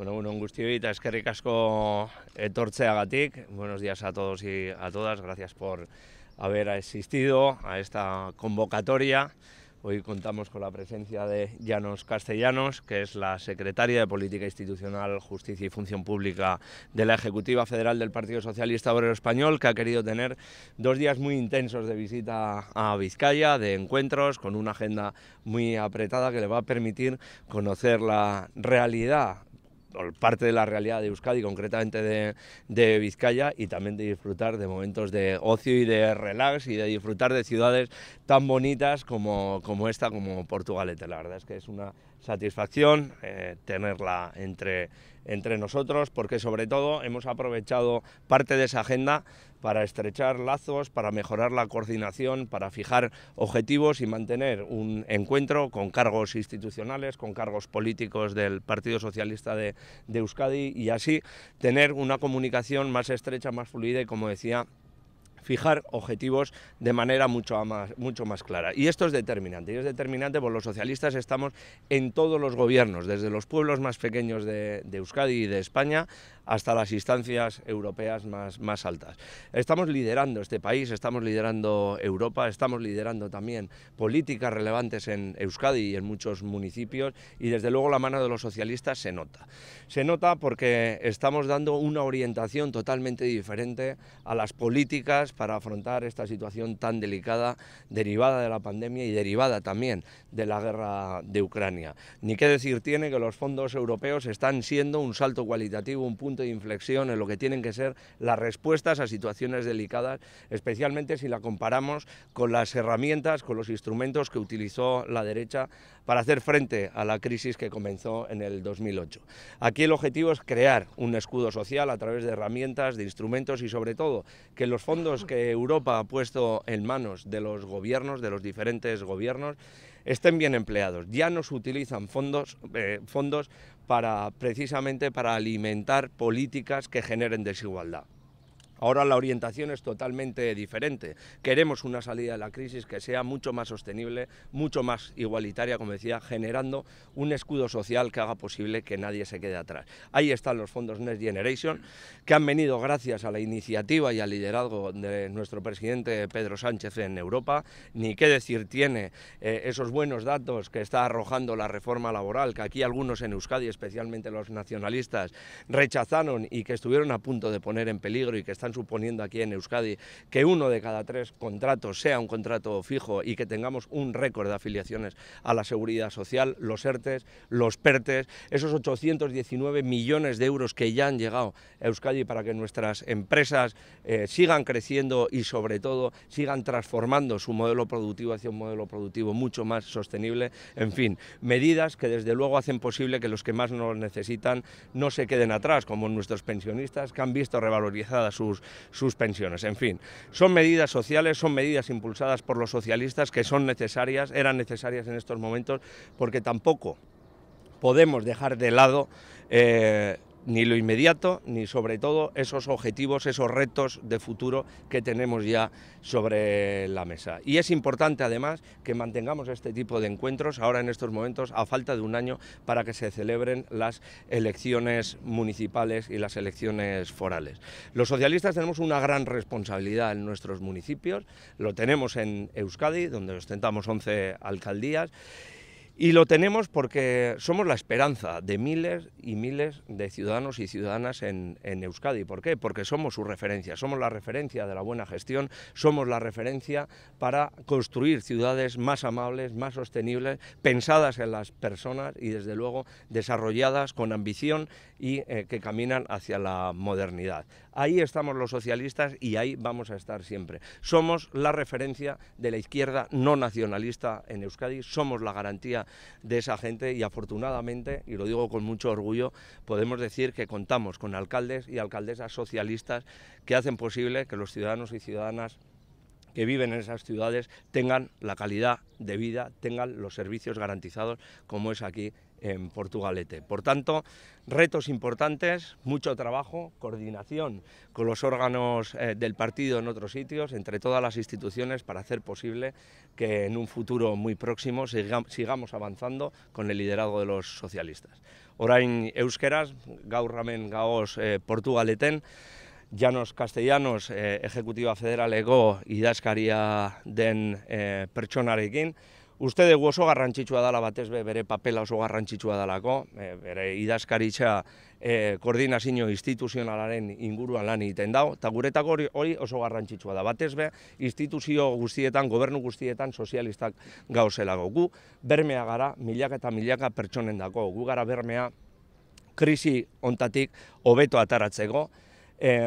Bueno, bueno, un que y eskerrik Torche agatik. Buenos días a todos y a todas. Gracias por haber asistido a esta convocatoria. Hoy contamos con la presencia de Llanos Castellanos, que es la secretaria de Política Institucional, Justicia y Función Pública de la Ejecutiva Federal del Partido Socialista Obrero Español, que ha querido tener dos días muy intensos de visita a Vizcaya, de encuentros, con una agenda muy apretada que le va a permitir conocer la realidad parte de la realidad de Euskadi, concretamente de, Vizcaya, y también de disfrutar de momentos de ocio y de relax y de disfrutar de ciudades tan bonitas como, como esta, como Portugalete. La verdad es que es una satisfacción eh, tenerla entre, entre nosotros, porque sobre todo hemos aprovechado parte de esa agenda para estrechar lazos, para mejorar la coordinación, para fijar objetivos y mantener un encuentro con cargos institucionales, con cargos políticos del Partido Socialista de, de Euskadi y así tener una comunicación más estrecha, más fluida y, como decía, fijar objetivos de manera mucho más, mucho más clara. Y esto es determinante, y es determinante porque los socialistas estamos en todos los gobiernos, desde los pueblos más pequeños de, Euskadi y de España hasta las instancias europeas más, más altas. Estamos liderando este país, estamos liderando Europa, estamos liderando también políticas relevantes en Euskadi y en muchos municipios y desde luego la mano de los socialistas se nota. Se nota porque estamos dando una orientación totalmente diferente a las políticas para afrontar esta situación tan delicada derivada de la pandemia y derivada también de la guerra de Ucrania. Ni qué decir tiene que los fondos europeos están siendo un salto cualitativo, un punto de inflexión en lo que tienen que ser las respuestas a situaciones delicadas, especialmente si la comparamos con las herramientas, con los instrumentos que utilizó la derecha para hacer frente a la crisis que comenzó en el 2008. Aquí el objetivo es crear un escudo social a través de herramientas, de instrumentos y sobre todo que los fondos que Europa ha puesto en manos de los gobiernos, de los diferentes gobiernos, estén bien empleados. Ya no se utilizan fondos, eh, fondos para, precisamente para alimentar políticas que generen desigualdad. Ahora la orientación es totalmente diferente. Queremos una salida de la crisis que sea mucho más sostenible, mucho más igualitaria, como decía, generando un escudo social que haga posible que nadie se quede atrás. Ahí están los fondos Next Generation, que han venido gracias a la iniciativa y al liderazgo de nuestro presidente Pedro Sánchez en Europa. Ni qué decir tiene eh, esos buenos datos que está arrojando la reforma laboral, que aquí algunos en Euskadi, especialmente los nacionalistas, rechazaron y que estuvieron a punto de poner en peligro y que están suponiendo aquí en Euskadi que uno de cada tres contratos sea un contrato fijo y que tengamos un récord de afiliaciones a la seguridad social, los ERTES, los PERTES, esos 819 millones de euros que ya han llegado a Euskadi para que nuestras empresas eh, sigan creciendo y sobre todo sigan transformando su modelo productivo hacia un modelo productivo mucho más sostenible. En fin, medidas que desde luego hacen posible que los que más nos necesitan no se queden atrás, como nuestros pensionistas que han visto revalorizadas sus sus, pensiones. En fin, son medidas sociales, son medidas impulsadas por los socialistas que son necesarias, eran necesarias en estos momentos, porque tampoco podemos dejar de lado eh, ni lo inmediato, ni sobre todo esos objetivos, esos retos de futuro que tenemos ya sobre la mesa. Y es importante además que mantengamos este tipo de encuentros ahora en estos momentos, a falta de un año, para que se celebren las elecciones municipales y las elecciones forales. Los socialistas tenemos una gran responsabilidad en nuestros municipios, lo tenemos en Euskadi, donde ostentamos 11 alcaldías. Y lo tenemos porque somos la esperanza de miles y miles de ciudadanos y ciudadanas en, Euskadi. ¿Por qué? Porque somos su referencia, somos la referencia de la buena gestión, somos la referencia para construir ciudades más amables, más sostenibles, pensadas en las personas y desde luego desarrolladas con ambición y eh, que caminan hacia la modernidad. Ahí estamos los socialistas y ahí vamos a estar siempre. Somos la referencia de la izquierda no nacionalista en Euskadi, somos la garantía de esa gente y afortunadamente, y lo digo con mucho orgullo, podemos decir que contamos con alcaldes y alcaldesas socialistas que hacen posible que los ciudadanos y ciudadanas que viven en esas ciudades tengan la calidad de vida, tengan los servicios garantizados como es aquí en Portugalete. Por tanto, retos importantes, mucho trabajo, coordinación con los órganos eh, del partido en otros sitios, entre todas las instituciones, para hacer posible que en un futuro muy próximo sigamos avanzando con el liderazgo de los socialistas. Orain euskeraz, gaur ramen gaoz eh, Portugaleten, llanos Castellanos, eh, Ejecutiba Federaleko den eh, pertsonarekin, uste dugu oso garrantzitsua dela batez be, bere papela oso garrantzitsua delako. E, bere idazkaritza e, koordinazio instituzionalaren inguruan lan egiten dago, eta guretako hori, oso garrantzitsua da. Batez be, instituzio guztietan, gobernu guztietan sozialistak gauzelago. Gu bermea gara milaka eta milaka pertsonen dako, gu gara bermea krisi ontatik hobeto ataratzeko, e,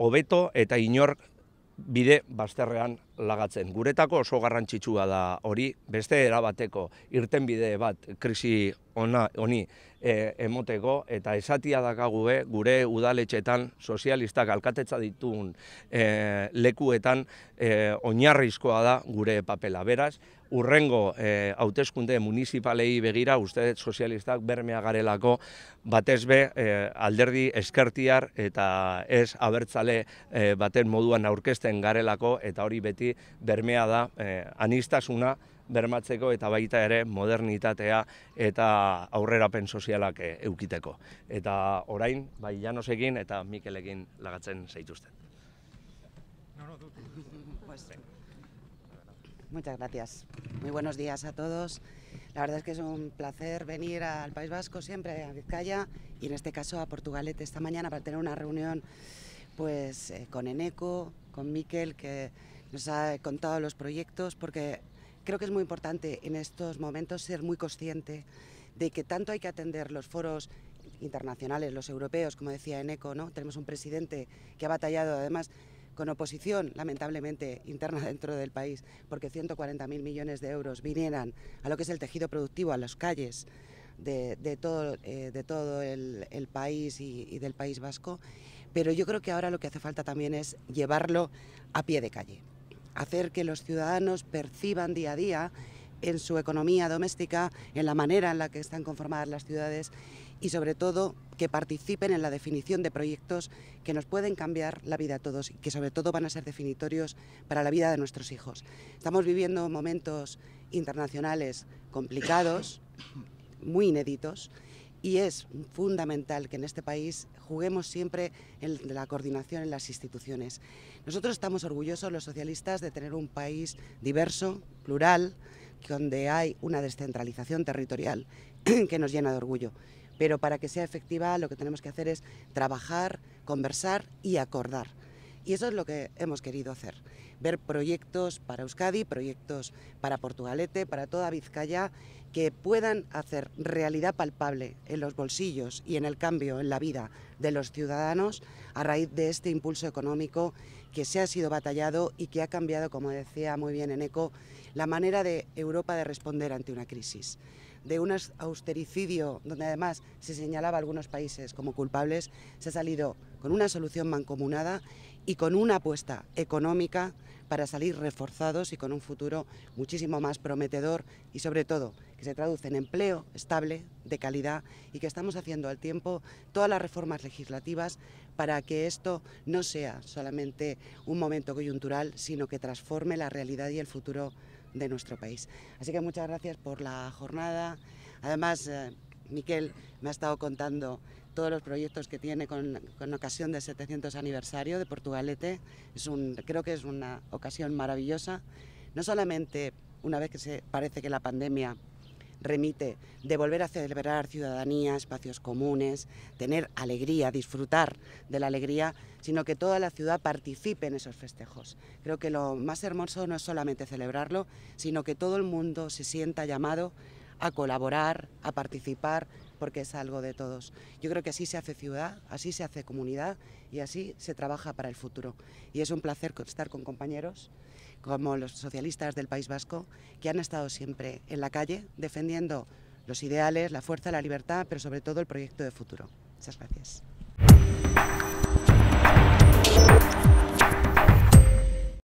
hobeto eta inork bide bazterrean lagatzen. Guretako oso garrantzitsua da hori, beste erabateko irtenbide bat krisi ona honi e, emoteko eta esatia dakagu e, gure udaletxetan sozialistak alkatetza ditun e, lekuetan e, oinarrizkoa da gure papela. Beraz, urrengo e, hauteskunde munizipalei begira uste sozialistak bermea garelako batezbe e, alderdi eskertiar eta ez abertzale e, baten moduan aurkesten garelako eta hori beti beti bermea da eh, anistasuna bermatzeko eta baita ere modernitatea eta aurrerapen sozialak eukiteko. Eh, eta orain, bai Janosekin eta Mikelekin lagatzen zaituzten. No, no, pues, muchas gracias. Muy buenos días a todos. La verdad es que es un placer venir al País Vasco siempre, a Vizcaya, y en este caso a Portugalete esta mañana para tener una reunión pues eh, con Eneco, con Mikel, que nos ha contado los proyectos, porque creo que es muy importante en estos momentos ser muy consciente de que tanto hay que atender los foros internacionales, los europeos, como decía Eneco, ¿no? Tenemos un presidente que ha batallado además con oposición, lamentablemente, interna dentro del país, porque 140.000 millones de euros vinieran a lo que es el tejido productivo, a las calles de, eh, todo, el, país y del País Vasco. Pero yo creo que ahora lo que hace falta también es llevarlo a pie de calle hacer que los ciudadanos perciban día a día en su economía doméstica, en la manera en la que están conformadas las ciudades y sobre todo que participen en la definición de proyectos que nos pueden cambiar la vida a todos y que sobre todo van a ser definitorios para la vida de nuestros hijos. Estamos viviendo momentos internacionales complicados, muy inéditos y es fundamental que en este país juguemos siempre en la coordinación en las instituciones. Nosotros estamos orgullosos los socialistas de tener un país diverso, plural, donde hay una descentralización territorial que nos llena de orgullo. Pero para que sea efectiva lo que tenemos que hacer es trabajar, conversar y acordar. Y eso es lo que hemos querido hacer, ver proyectos para Euskadi, proyectos para Portugalete, para toda Vizcaya, que puedan hacer realidad palpable en los bolsillos y en el cambio en la vida de los ciudadanos a raíz de este impulso económico que se ha sido batallado y que ha cambiado, como decía muy bien Eneco, la manera de Europa de responder ante una crisis de un austericidio donde además se señalaba a algunos países como culpables, se ha salido con una solución mancomunada y con una apuesta económica para salir reforzados y con un futuro muchísimo más prometedor y sobre todo que se traduce en empleo estable, de calidad y que estamos haciendo al tiempo todas las reformas legislativas para que esto no sea solamente un momento coyuntural, sino que transforme la realidad y el futuro de nuestro país. Así que muchas gracias por la jornada. Además, eh, Miquel me ha estado contando todos los proyectos que tiene con, ocasión del 700 aniversario de Portugalete. Es un, creo que es una ocasión maravillosa. No solamente una vez que se parece que la pandemia remite de volver a celebrar ciudadanía, espacios comunes, tener alegría, disfrutar de la alegría, sino que toda la ciudad participe en esos festejos. Creo que lo más hermoso no es solamente celebrarlo, sino que todo el mundo se sienta llamado a colaborar, a participar, porque es algo de todos. Yo creo que así se hace ciudad, así se hace comunidad y así se trabaja para el futuro. Y es un placer estar con compañeros como los socialistas del País Vasco, que han estado siempre en la calle defendiendo los ideales, la fuerza, la libertad, pero sobre todo el proyecto de futuro. Muchas gracias.